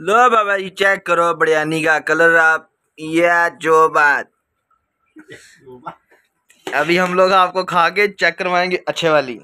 लो बाबा जी check करो बिरयानी का colour आप ये जो बात अभी हम लोग आपको खा के चेक करवाएंगे अच्छे वाली